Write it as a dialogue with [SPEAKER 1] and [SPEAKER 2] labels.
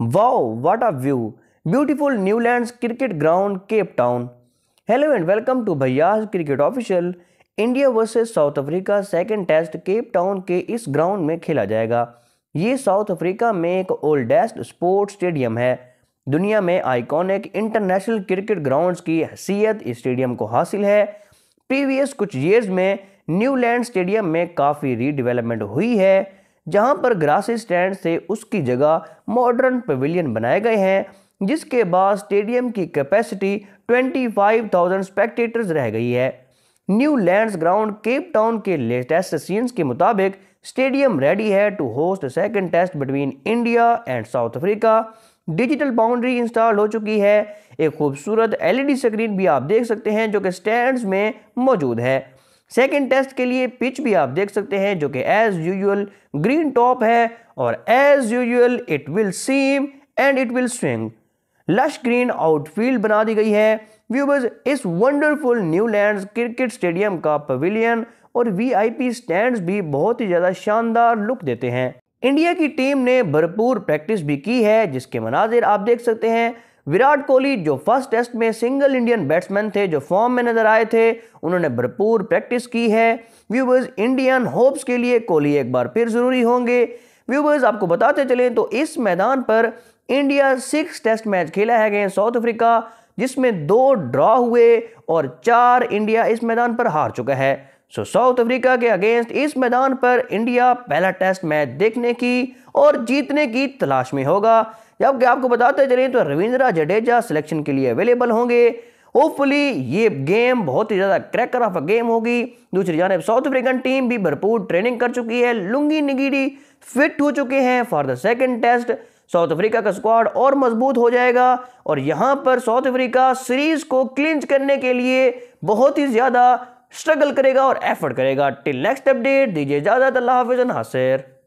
[SPEAKER 1] wow what a view beautiful Newlands cricket ground Cape Town hello and welcome to Bhaiya cricket official India versus South Africa second test Cape Town के इस ground में खेला जाएगा ये south Africa में एक oldest sports stadium है दुनिया में आइकॉनिक इंटरनेशनल क्रिकेट ग्राउंड्स की हैसियत स्टेडियम को हासिल है प्रीवियस कुछ ईयर्स में न्यूलैंड स्टेडियम में काफ़ी रीडेवलपमेंट हुई है जहां पर ग्रास स्टैंड से उसकी जगह मॉडर्न पवेलियन बनाए गए हैं जिसके बाद स्टेडियम की कैपेसिटी 25,000 स्पेक्टेटर्स रह गई है Newland ground Cape Town के लेटेस्ट सीन्स के मुताबिक स्टेडियम रेडी है to host second test between India and South Africa digital boundary install हो चुकी है एक खूबसूरत एलईडी स्क्रीन e भी आप देख सकते हैं जो कि स्टैंड्स में मौजूद है सेकेंड टेस्ट के लिए पिच भी आप देख सकते हैं जो कि एज यूजल ग्रीन टॉप है और as usual it will seam and it will swing lush green outfield बना दी गई है व्यूबर्स इस वंडरफुल न्यूलैंड्स क्रिकेट स्टेडियम का पवेलियन और वीआईपी स्टैंड्स भी बहुत ही ज़्यादा शानदार लुक देते हैं इंडिया की टीम ने भरपूर प्रैक्टिस भी की है जिसके मनाजिर आप देख सकते हैं विराट कोहली जो फर्स्ट टेस्ट में सिंगल इंडियन बैट्समैन थे जो फॉर्म में नजर आए थे उन्होंने भरपूर प्रैक्टिस की है व्यूवर्स इंडियन होप्स के लिए कोहली एक बार फिर ज़रूरी होंगे व्यूवर्स आपको बताते चलें तो इस मैदान पर इंडिया सिक्स टेस्ट मैच खेला है गए साउथ अफ्रीका जिसमें दो ड्रॉ हुए और चार इंडिया इस मैदान पर हार चुका है सो साउथ अफ्रीका के अगेंस्ट इस मैदान पर इंडिया पहला टेस्ट मैच देखने की और जीतने की तलाश में होगा जबकि आपको बताते चलें तो रविंद्र जडेजा सिलेक्शन के लिए अवेलेबल होंगे होपफुली ये गेम बहुत ही ज़्यादा क्रैकर ऑफ अ गेम होगी दूसरी जानब साउथ अफ्रीकन टीम भी भरपूर ट्रेनिंग कर चुकी है लुंगी निगीडी फिट हो चुके हैं for the second test South Africa का स्क्वाड और मजबूत हो जाएगा और यहाँ पर साउथ अफ्रीका सीरीज को क्लिंच करने के लिए बहुत ही ज़्यादा स्ट्रगल करेगा और एफर्ट करेगा टिल नेक्स्ट अपडेट दीजिए इजाजत अल्लाह हाफिज हासिर